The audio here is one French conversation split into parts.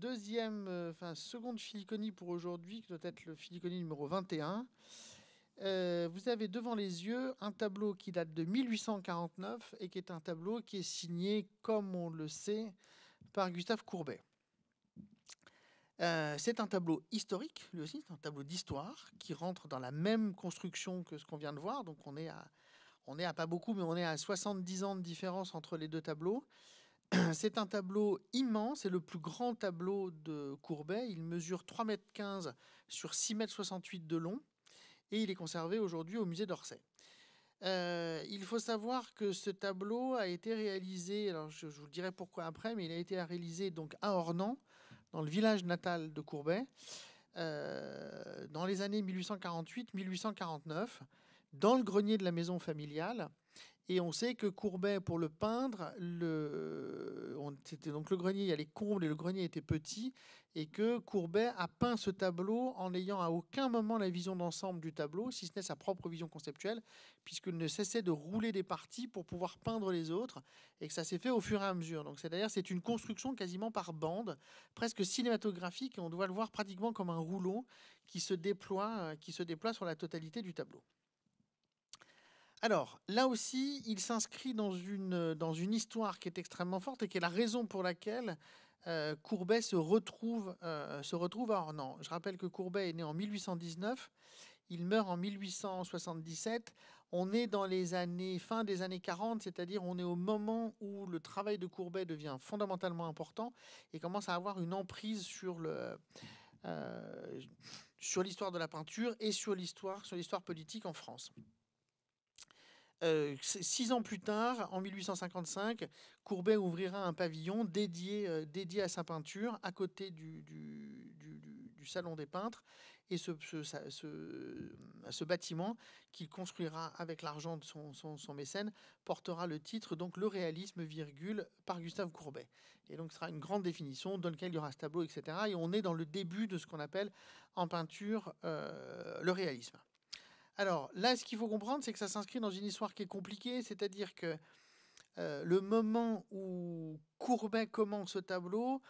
deuxième, euh, enfin, seconde filiconie pour aujourd'hui, qui doit être le filiconie numéro 21. Euh, vous avez devant les yeux un tableau qui date de 1849 et qui est un tableau qui est signé, comme on le sait, par Gustave Courbet. Euh, c'est un tableau historique, lui aussi, c'est un tableau d'histoire qui rentre dans la même construction que ce qu'on vient de voir. Donc on est à, on est à pas beaucoup, mais on est à 70 ans de différence entre les deux tableaux. C'est un tableau immense, c'est le plus grand tableau de Courbet. Il mesure 3,15 m sur 6,68 m de long et il est conservé aujourd'hui au musée d'Orsay. Euh, il faut savoir que ce tableau a été réalisé, alors je, vous dirai pourquoi après, mais il a été réalisé donc à Ornans, dans le village natal de Courbet, euh, dans les années 1848-1849, dans le grenier de la maison familiale. Et on sait que Courbet, pour le peindre, le, donc le grenier, il y a les combles et le grenier était petit, et que Courbet a peint ce tableau en n'ayant à aucun moment la vision d'ensemble du tableau, si ce n'est sa propre vision conceptuelle, puisqu'il ne cessait de rouler des parties pour pouvoir peindre les autres, et que ça s'est fait au fur et à mesure. Donc cest d'ailleurs c'est une construction quasiment par bande, presque cinématographique, et on doit le voir pratiquement comme un rouleau qui se déploie, euh, qui se déploie sur la totalité du tableau. Alors, là aussi, il s'inscrit euh, dans une, histoire qui est extrêmement forte et qui est la raison pour laquelle euh, Courbet se retrouve, euh, se retrouve à Ornans. Je rappelle que Courbet est né en 1819, il meurt en 1877. On est dans les années, fin des années 40, c'est-à-dire on est au moment où le travail de Courbet devient fondamentalement important et commence à avoir une emprise sur sur l'histoire de la peinture et sur l'histoire, sur l'histoire politique en France. Euh, six ans plus tard, en 1855, Courbet ouvrira un pavillon euh, dédié, à sa peinture à côté du, Salon des peintres. Et ce, bâtiment qu'il construira avec l'argent de son, mécène portera le titre donc Le réalisme, virgule, par Gustave Courbet. Et donc ce sera une grande définition dans laquelle il y aura ce tableau, etc. Et on est dans le début de ce qu'on appelle en peinture euh, le réalisme. Alors là, ce qu'il faut comprendre, c'est que ça s'inscrit dans une histoire qui est compliquée, c'est-à-dire que euh, le moment où Courbet commence ce tableau,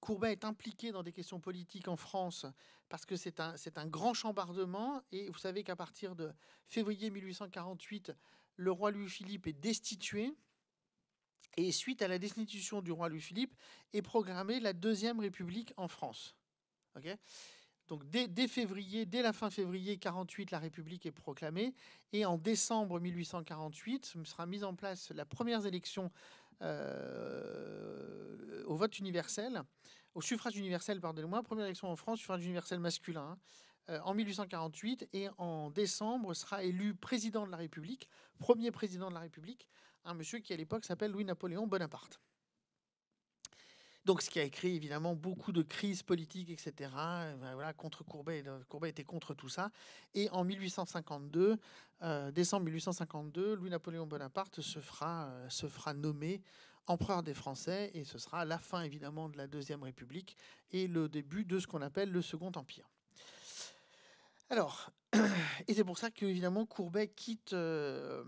Courbet est impliqué dans des questions politiques en France parce que c'est un, un, grand chambardement. Et vous savez qu'à partir de février 1848, le roi Louis-Philippe est destitué. Et suite à la destitution du roi Louis-Philippe, est programmée la Deuxième République en France. ok donc dès, février, dès la fin février 48, la République est proclamée et en décembre 1848 sera mise en place la première élection euh, au vote universel, au suffrage universel, pardonnez-moi, première élection en France, suffrage universel masculin. Hein, euh, en 1848 et en décembre sera élu président de la République, premier président de la République, un monsieur qui à l'époque s'appelle Louis-Napoléon Bonaparte. Donc, ce qui a écrit évidemment beaucoup de crises politiques, etc. Euh, ben voilà, contre Courbet. Euh, Courbet était contre tout ça. Et en 1852, euh, décembre 1852, Louis-Napoléon Bonaparte se fera, se fera nommer empereur des Français et ce sera la fin évidemment de la Deuxième République et le début de ce qu'on appelle le Second Empire. Alors, et c'est pour ça qu'évidemment Courbet quitte, euh,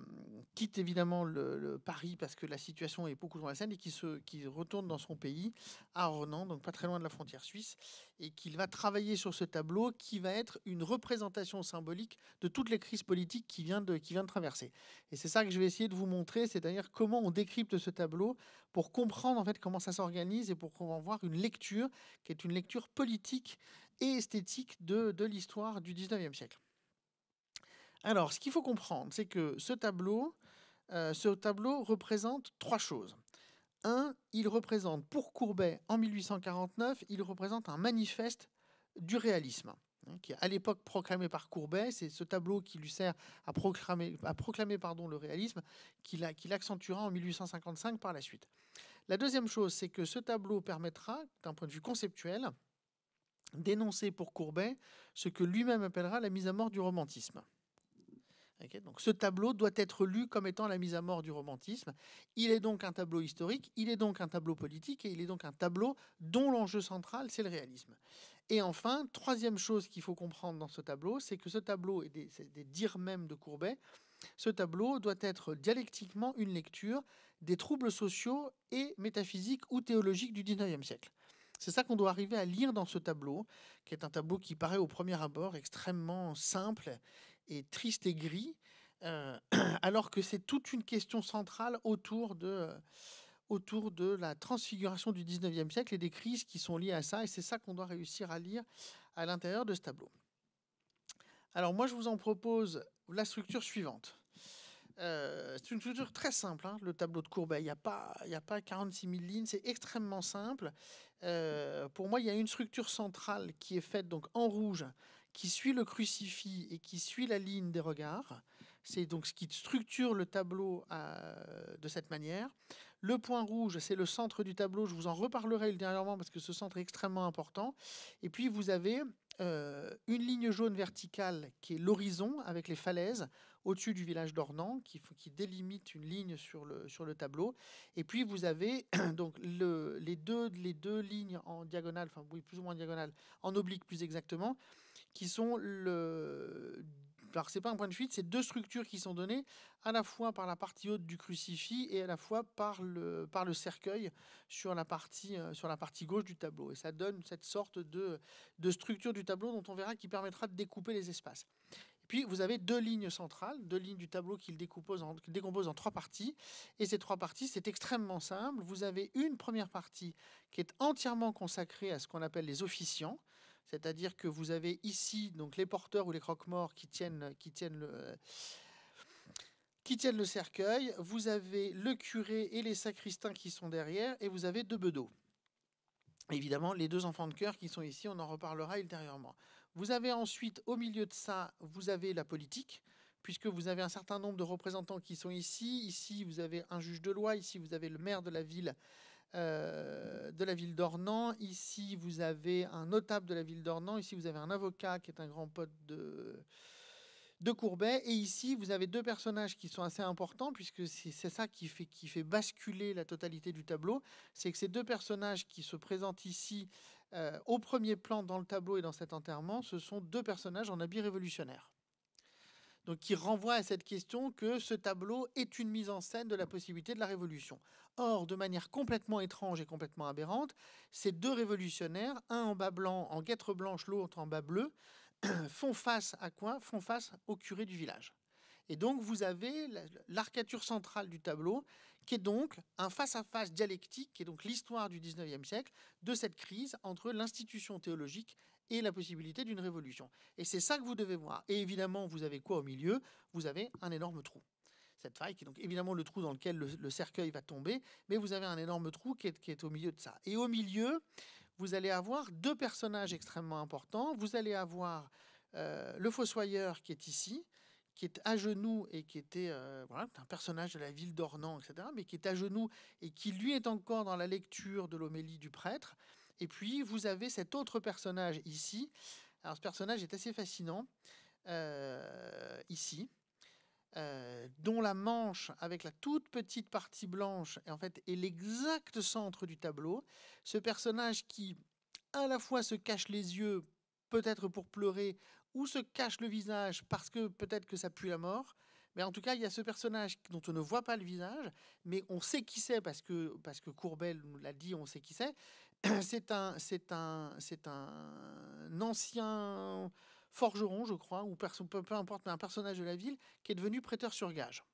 quitte évidemment le, Paris parce que la situation est beaucoup dans la scène et qu'il se retourne dans son pays à Renan, donc pas très loin de la frontière suisse, et qu'il va travailler sur ce tableau qui va être une représentation symbolique de toutes les crises politiques qui vient de qui vient de traverser. Et c'est ça que je vais essayer de vous montrer, c'est-à-dire comment on décrypte ce tableau pour comprendre en fait comment ça s'organise et pour en voir une lecture qui est une lecture politique et esthétique de, de l'histoire du 19e siècle. Alors, ce qu'il faut comprendre, c'est que ce tableau, euh, ce tableau représente trois choses. Un, il représente pour Courbet en 1849, il représente un manifeste du réalisme hein, qui est à l'époque proclamé par Courbet. C'est ce tableau qui lui sert à proclamer, à proclamer pardon, le réalisme, qu'il accentuera en 1855 par la suite. La deuxième chose, c'est que ce tableau permettra, d'un point de vue conceptuel, d'énoncer pour Courbet ce que lui-même appellera la mise à mort du romantisme donc ce tableau doit être lu comme étant la mise à mort du romantisme. Il est donc un tableau historique, il est donc un tableau politique et il est donc un tableau dont l'enjeu central, c'est le réalisme. Et enfin, troisième chose qu'il faut comprendre dans ce tableau, c'est que ce tableau, et des, des dires même de Courbet, ce tableau doit être dialectiquement une lecture des troubles sociaux et métaphysiques ou théologiques du XIXe siècle. C'est ça qu'on doit arriver à lire dans ce tableau, qui est un tableau qui paraît au premier abord extrêmement simple est triste et gris, euh, alors que c'est toute une question centrale autour de, euh, autour de la transfiguration du 19e siècle et des crises qui sont liées à ça. Et c'est ça qu'on doit réussir à lire à l'intérieur de ce tableau. Alors moi, je vous en propose la structure suivante. Euh, c'est une structure très simple, hein, le tableau de Courbet. Il n'y a, pas, il y a pas 46 000 lignes, c'est extrêmement simple. pour moi, il y a une structure centrale qui est faite donc en rouge qui suit le crucifix et qui suit la ligne des regards. C'est donc ce qui structure le tableau euh, de cette manière. Le point rouge, c'est le centre du tableau. Je vous en reparlerai ultérieurement parce que ce centre est extrêmement important. Et puis vous avez euh, une ligne jaune verticale qui est l'horizon avec les falaises au-dessus du village d'Ornan qui, qui, délimite une ligne sur le, sur le tableau. Et puis vous avez donc le, les, deux, les deux lignes en diagonale, enfin oui, plus ou moins en diagonale, en oblique plus exactement, qui sont le, alors c'est pas un point de fuite, c'est deux structures qui sont données à la fois par la partie haute du crucifix et à la fois par le, par le cercueil sur la, partie, euh, sur la partie gauche du tableau. Et ça donne cette sorte de, structure du tableau dont on verra qui permettra de découper les espaces. Et puis vous avez deux lignes centrales, deux lignes du tableau qu'il décompose en, décompose en trois parties. Et ces trois parties, c'est extrêmement simple. Vous avez une première partie qui est entièrement consacrée à ce qu'on appelle les officiants c'est-à-dire que vous avez ici donc les porteurs ou les croque-morts qui tiennent, qui tiennent le qui tiennent le cercueil, vous avez le curé et les sacristains qui sont derrière, et vous avez deux bedeaux. Évidemment, les deux enfants de cœur qui sont ici, on en reparlera ultérieurement. Vous avez ensuite, au milieu de ça, vous avez la politique, puisque vous avez un certain nombre de représentants qui sont ici. Ici, vous avez un juge de loi, ici, vous avez le maire de la ville euh, de la ville d'Ornans. Ici, vous avez un notable de la ville d'Ornans. Ici, vous avez un avocat qui est un grand pote de, de Courbet. Et ici, vous avez deux personnages qui sont assez importants, puisque c'est ça qui fait, qui fait basculer la totalité du tableau. C'est que ces deux personnages qui se présentent ici euh, au premier plan dans le tableau et dans cet enterrement, ce sont deux personnages en habit révolutionnaire donc qui renvoie à cette question que ce tableau est une mise en scène de la possibilité de la révolution. Or, de manière complètement étrange et complètement aberrante, ces deux révolutionnaires, un en bas blanc, en guêtre blanche, l'autre en bas bleu, font face à quoi Font face au curé du village. Et donc vous avez l'arcature centrale du tableau, qui est donc un face-à-face dialectique, qui est donc l'histoire du 19e siècle, de cette crise entre l'institution théologique et la possibilité d'une révolution. Et c'est ça que vous devez voir. Et évidemment, vous avez quoi au milieu Vous avez un énorme trou. Cette faille qui est donc évidemment le trou dans lequel le, cercueil va tomber, mais vous avez un énorme trou qui est, qui est au milieu de ça. Et au milieu, vous allez avoir deux personnages extrêmement importants. Vous allez avoir euh, le fossoyeur qui est ici, qui est à genoux et qui était euh, un personnage de la ville d'Ornans, etc., mais qui est à genoux et qui lui est encore dans la lecture de l'homélie du prêtre et puis, vous avez cet autre personnage ici. Alors, ce personnage est assez fascinant. Euh, ici. Euh, dont la manche avec la toute petite partie blanche est en fait est l'exact centre du tableau. Ce personnage qui à la fois se cache les yeux peut-être pour pleurer ou se cache le visage parce que peut-être que ça pue la mort. Mais en tout cas, il y a ce personnage dont on ne voit pas le visage, mais on sait qui c'est parce que, parce que Courbet nous l'a dit, on sait qui c'est. C'est un, ancien forgeron, je crois, ou peu, importe, mais un personnage de la ville qui est devenu prêteur sur gage.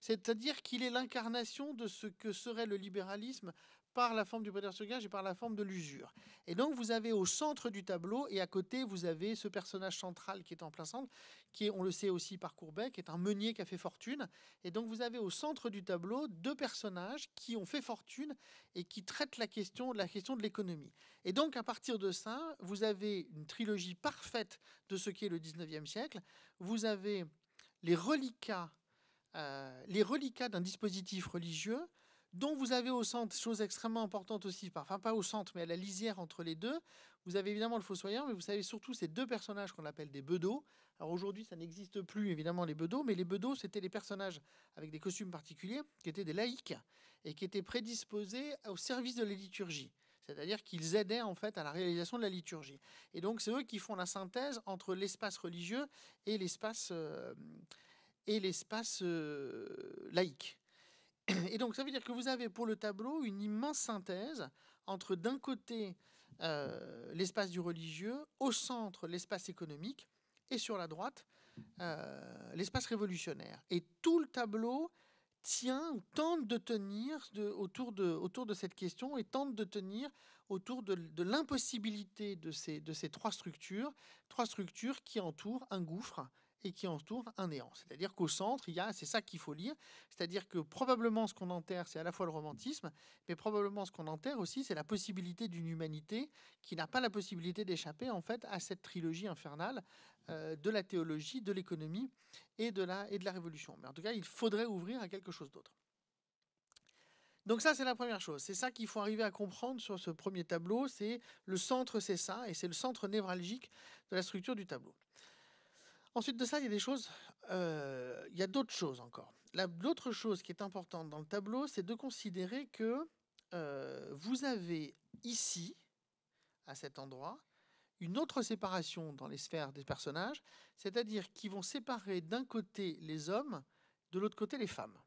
C'est-à-dire qu'il est l'incarnation de ce que serait le libéralisme par la forme du Gage et par la forme de l'usure. Et donc vous avez au centre du tableau et à côté vous avez ce personnage central qui est en plein centre, qui est, on le sait aussi par Courbet, qui est un meunier qui a fait fortune. Et donc vous avez au centre du tableau deux personnages qui ont fait fortune et qui traitent la question, la question de l'économie. Et donc à partir de ça, vous avez une trilogie parfaite de ce qu'est le 19e siècle. Vous avez les reliquats, euh, les reliquats d'un dispositif religieux dont vous avez au centre, chose extrêmement importante aussi, enfin pas au centre, mais à la lisière entre les deux, vous avez évidemment le Fossoyeur, mais vous savez surtout ces deux personnages qu'on appelle des bedeaux. Alors aujourd'hui, ça n'existe plus, évidemment, les bedeaux, mais les bedeaux, c'était les personnages avec des costumes particuliers, qui étaient des laïcs, et qui étaient prédisposés au service de la liturgie. C'est-à-dire qu'ils aidaient en fait à la réalisation de la liturgie. Et donc c'est eux qui font la synthèse entre l'espace religieux et l'espace euh, euh, laïque. Et donc, ça veut dire que vous avez pour le tableau une immense synthèse entre, d'un côté, euh, l'espace du religieux, au centre, l'espace économique, et sur la droite, euh, l'espace révolutionnaire. Et tout le tableau tient ou tente de tenir autour, de, cette question et tente de tenir autour de, l'impossibilité de ces, de ces trois structures, trois structures qui entourent un gouffre et qui entoure un néant. C'est-à-dire qu'au centre, il y a, c'est ça qu'il faut lire, c'est-à-dire que probablement ce qu'on enterre, c'est à la fois le romantisme, mais probablement ce qu'on enterre aussi, c'est la possibilité d'une humanité qui n'a pas la possibilité d'échapper en fait à cette trilogie infernale euh, de la théologie, de l'économie et de la et de la révolution. Mais en tout cas, il faudrait ouvrir à quelque chose d'autre. Donc ça, c'est la première chose. C'est ça qu'il faut arriver à comprendre sur ce premier tableau. C'est le centre, c'est ça, et c'est le centre névralgique de la structure du tableau. Ensuite de ça, il y a choses, euh, il d'autres choses encore. L'autre chose qui est importante dans le tableau, c'est de considérer que euh, vous avez ici, à cet endroit, une autre séparation dans les sphères des personnages, c'est-à-dire qu'ils vont séparer d'un côté les hommes, de l'autre côté les femmes.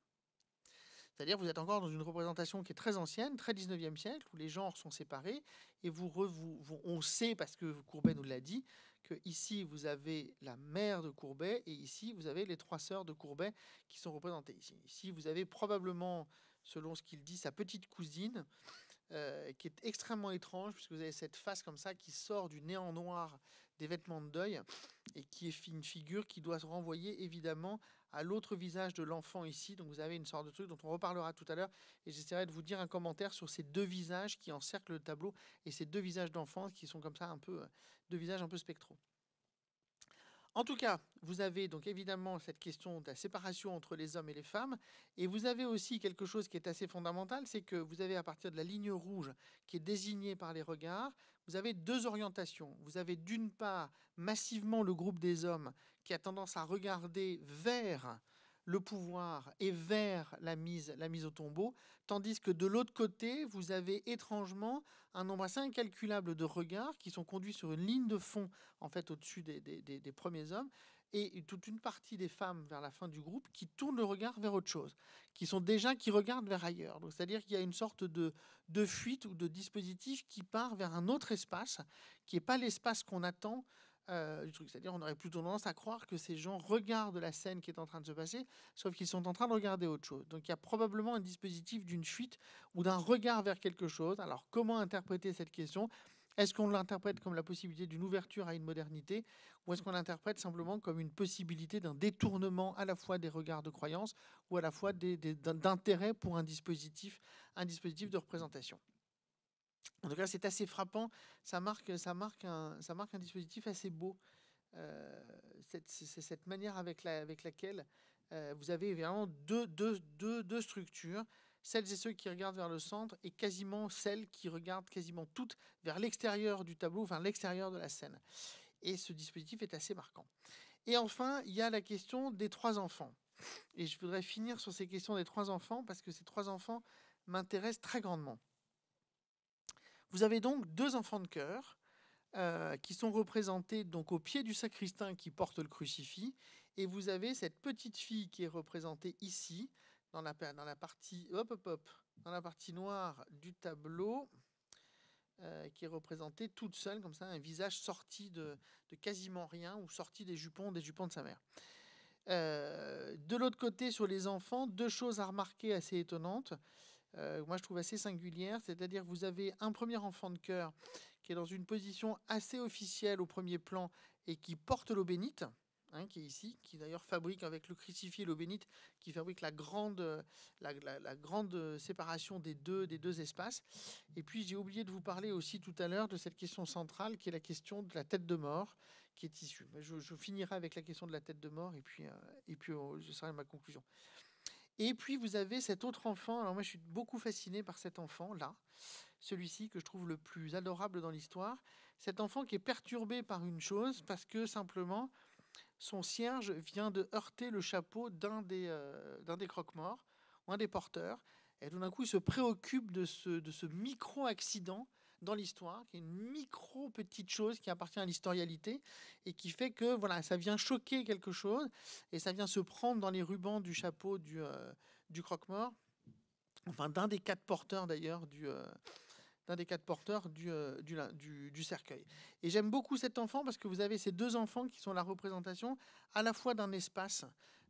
C'est-à-dire vous êtes encore dans une représentation qui est très ancienne, très 19e siècle, où les genres sont séparés, et vous, vous, on sait, parce que Courbet nous l'a dit, que ici vous avez la mère de Courbet, et ici vous avez les trois sœurs de Courbet qui sont représentées. Ici, ici vous avez probablement, selon ce qu'il dit, sa petite cousine, euh, qui est extrêmement étrange, puisque vous avez cette face comme ça qui sort du néant noir des vêtements de deuil, et qui est une figure qui doit se renvoyer évidemment à l'autre visage de l'enfant ici. Donc vous avez une sorte de truc dont on reparlera tout à l'heure. Et j'essaierai de vous dire un commentaire sur ces deux visages qui encerclent le tableau et ces deux visages d'enfants qui sont comme ça un peu, euh, deux visages un peu spectraux. En tout cas, vous avez donc évidemment cette question de la séparation entre les hommes et les femmes, et vous avez aussi quelque chose qui est assez fondamental, c'est que vous avez à partir de la ligne rouge qui est désignée par les regards, vous avez deux orientations. Vous avez d'une part massivement le groupe des hommes qui a tendance à regarder vers le pouvoir est vers la mise, la mise au tombeau, tandis que de l'autre côté, vous avez étrangement un nombre assez incalculable de regards qui sont conduits sur une ligne de fond, en fait, au-dessus des, premiers hommes, et toute une partie des femmes vers la fin du groupe qui tournent le regard vers autre chose, qui sont déjà qui regardent vers ailleurs. Donc c'est-à-dire qu'il y a une sorte de, de fuite ou de dispositif qui part vers un autre espace qui n'est pas l'espace qu'on attend euh, truc. C'est-à-dire, on aurait plutôt tendance à croire que ces gens regardent la scène qui est en train de se passer, sauf qu'ils sont en train de regarder autre chose. Donc, il y a probablement un dispositif d'une fuite ou d'un regard vers quelque chose. Alors, comment interpréter cette question Est-ce qu'on l'interprète comme la possibilité d'une ouverture à une modernité ou est-ce qu'on l'interprète simplement comme une possibilité d'un détournement à la fois des regards de croyance ou à la fois d'intérêt pour un dispositif, un dispositif de représentation en tout cas, c'est assez frappant. Ça marque, ça marque, un, marque un dispositif assez beau. Euh, c'est cette, manière avec, la, avec laquelle euh, vous avez vraiment deux, deux, structures, celles et ceux qui regardent vers le centre et quasiment celles qui regardent quasiment toutes vers l'extérieur du tableau, enfin l'extérieur de la scène. Et ce dispositif est assez marquant. Et enfin, il y a la question des trois enfants. Et je voudrais finir sur ces questions des trois enfants parce que ces trois enfants m'intéressent très grandement. Vous avez donc deux enfants de cœur euh, qui sont représentés donc au pied du sacristain qui porte le crucifix, et vous avez cette petite fille qui est représentée ici dans la, dans la partie hop dans la partie noire du tableau. Euh, qui est représentée toute seule, comme ça, un visage sorti de, quasiment rien, ou sorti des jupons, des jupons de sa mère. Euh, de l'autre côté, sur les enfants, deux choses à remarquer assez étonnantes. Euh, moi je trouve assez singulière, c'est-à-dire vous avez un premier enfant de cœur qui est dans une position assez officielle au premier plan et qui porte l'eau bénite. Hein, qui est ici, qui d'ailleurs fabrique avec le crucifié l'eau bénite, qui fabrique la grande, la, grande séparation des deux, des deux espaces. Et puis j'ai oublié de vous parler aussi tout à l'heure de cette question centrale qui est la question de la tête de mort qui est issue. Je, finirai avec la question de la tête de mort et puis, je euh, et puis euh, ma conclusion. Et puis vous avez cet autre enfant, alors moi je suis beaucoup fasciné par cet enfant là, celui-ci que je trouve le plus adorable dans l'histoire, cet enfant qui est perturbé par une chose parce que simplement son cierge vient de heurter le chapeau d'un des, euh, d'un des croque-morts, un des porteurs, et tout d'un coup il se préoccupe de ce, de ce micro-accident dans l'histoire, qui est une micro petite chose qui appartient à l'historialité et qui fait que voilà, ça vient choquer quelque chose et ça vient se prendre dans les rubans du chapeau du, euh, du croque-mort, enfin d'un des quatre porteurs d'ailleurs du. Euh, d'un des quatre porteurs euh, du, du, cercueil. Et j'aime beaucoup cet enfant parce que vous avez ces deux enfants qui sont la représentation à la fois d'un espace,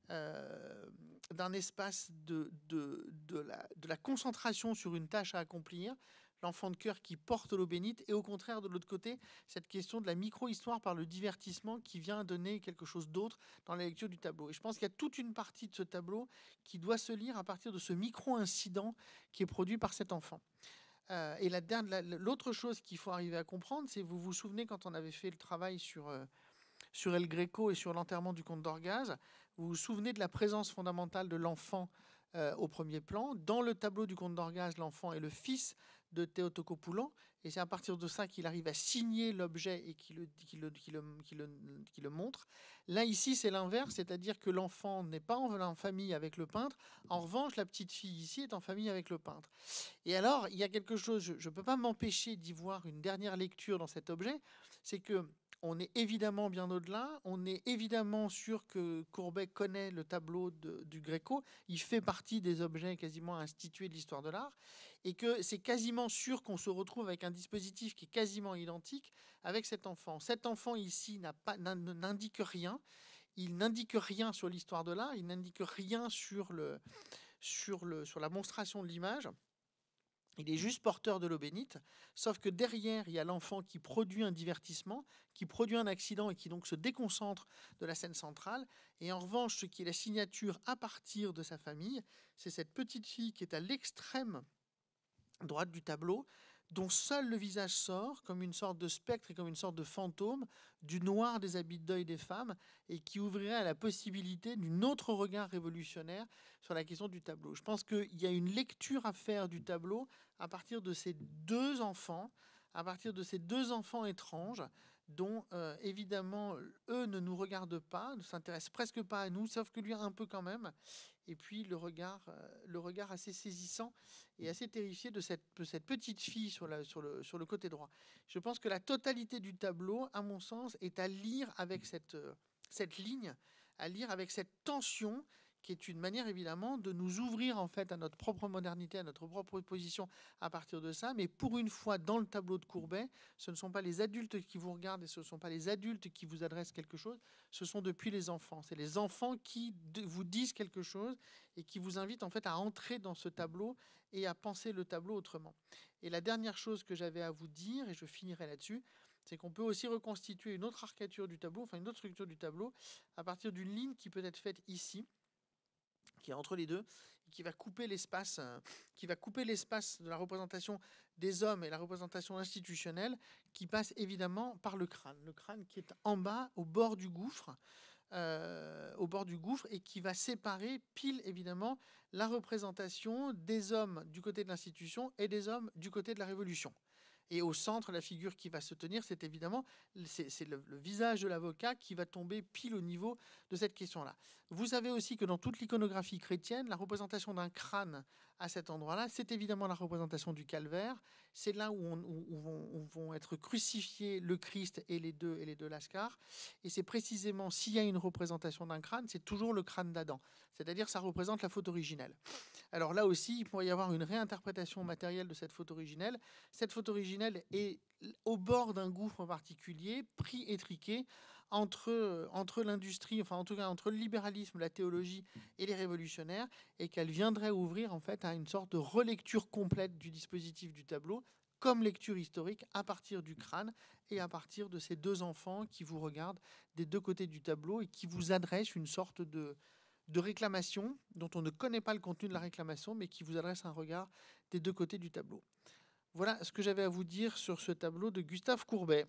d'un espace de, de, de, la, de la concentration sur une tâche à accomplir, l'enfant de cœur qui porte l'eau bénite, et au contraire, de l'autre côté, cette question de la micro-histoire par le divertissement qui vient donner quelque chose d'autre dans la lecture du tableau. Et je pense qu'il y a toute une partie de ce tableau qui doit se lire à partir de ce micro-incident qui est produit par cet enfant. Euh, et l'autre dernière l'autre chose qu'il faut arriver à comprendre, c'est, vous vous souvenez, quand on avait fait le travail sur... Euh, sur El Greco et sur l'enterrement du comte d'Orgaz, vous vous souvenez de la présence fondamentale de l'enfant euh, au premier plan. Dans le tableau du conte d'Orgaz, l'enfant est le fils de Théotocopoulan, et c'est à partir de ça qu'il arrive à signer l'objet et qu'il qui le, qui qui le, le, montre. Là, ici, c'est l'inverse, c'est-à-dire que l'enfant n'est pas en, famille avec le peintre. En revanche, la petite fille ici est en famille avec le peintre. Et alors, il y a quelque chose, je ne peux pas m'empêcher d'y voir une dernière lecture dans cet objet, c'est que on est évidemment bien au-delà. On est évidemment sûr que Courbet connaît le tableau du Gréco. Il fait partie des objets quasiment institués de l'histoire de l'art. Et que c'est quasiment sûr qu'on se retrouve avec un dispositif qui est quasiment identique avec cet enfant. Cet enfant ici n'indique rien. Il n'indique rien sur l'histoire de l'art. Il n'indique rien sur, le, sur, le, sur la monstration de l'image. Il est juste porteur de l'eau bénite, sauf que derrière, il y a l'enfant qui produit un divertissement, qui produit un accident et qui donc se déconcentre de la scène centrale. Et en revanche, ce qui est la signature à partir de sa famille, c'est cette petite fille qui est à l'extrême droite du tableau, dont seul le visage sort, comme une sorte de spectre et comme une sorte de fantôme, du noir des habits de des femmes, et qui ouvrirait à la possibilité d'un autre regard révolutionnaire sur la question du tableau. Je pense qu'il y a une lecture à faire du tableau à partir de ces deux enfants, à partir de ces deux enfants étranges, dont euh, évidemment eux ne nous regardent pas, ne s'intéressent presque pas à nous, sauf que lui un peu quand même. Et puis le regard, euh, assez saisissant et assez terrifié de cette, petite fille sur, le, côté droit. Je pense que la totalité du tableau, à mon sens, est à lire avec cette euh, ligne, à lire avec cette tension, qui est une manière évidemment de nous ouvrir en fait à notre propre modernité, à notre propre position à partir de ça. Mais pour une fois, dans le tableau de Courbet, ce ne sont pas les adultes qui vous regardent et ce ne sont pas les adultes qui vous adressent quelque chose, ce sont depuis les enfants. C'est les enfants qui vous disent quelque chose et qui vous invitent en fait à entrer dans ce tableau et à penser le tableau autrement. Et la dernière chose que j'avais à vous dire, et je finirai là-dessus, c'est qu'on peut aussi reconstituer une autre arcature du tableau, enfin une autre structure du tableau, à partir d'une ligne qui peut être faite ici qui est entre les deux, qui va couper l'espace, euh, qui va couper l'espace de la représentation des hommes et la représentation institutionnelle, qui passe évidemment par le crâne, le crâne qui est en bas, au bord du gouffre, euh, au bord du gouffre, et qui va séparer pile évidemment la représentation des hommes du côté de l'institution et des hommes du côté de la révolution. Et au centre, la figure qui va se tenir, c'est évidemment c'est le, le, visage de l'avocat qui va tomber pile au niveau de cette question-là. Vous savez aussi que dans toute l'iconographie chrétienne, la représentation d'un crâne à cet endroit-là. C'est évidemment la représentation du calvaire. C'est là où, vont, être crucifiés le Christ et les deux et les deux lascars. Et c'est précisément s'il y a une représentation d'un crâne, c'est toujours le crâne d'Adam. C'est-à-dire ça représente la faute originelle. Alors là aussi, il pourrait y avoir une réinterprétation matérielle de cette faute originelle. Cette faute originelle est au bord d'un gouffre particulier, pris étriqué, entre, euh, entre l'industrie, enfin en tout cas entre le libéralisme, la théologie et les révolutionnaires, et qu'elle viendrait ouvrir en fait à une sorte de relecture complète du dispositif du tableau, comme lecture historique, à partir du crâne et à partir de ces deux enfants qui vous regardent des deux côtés du tableau et qui vous adressent une sorte de, de réclamation dont on ne connaît pas le contenu de la réclamation, mais qui vous adresse un regard des deux côtés du tableau. Voilà ce que j'avais à vous dire sur ce tableau de Gustave Courbet.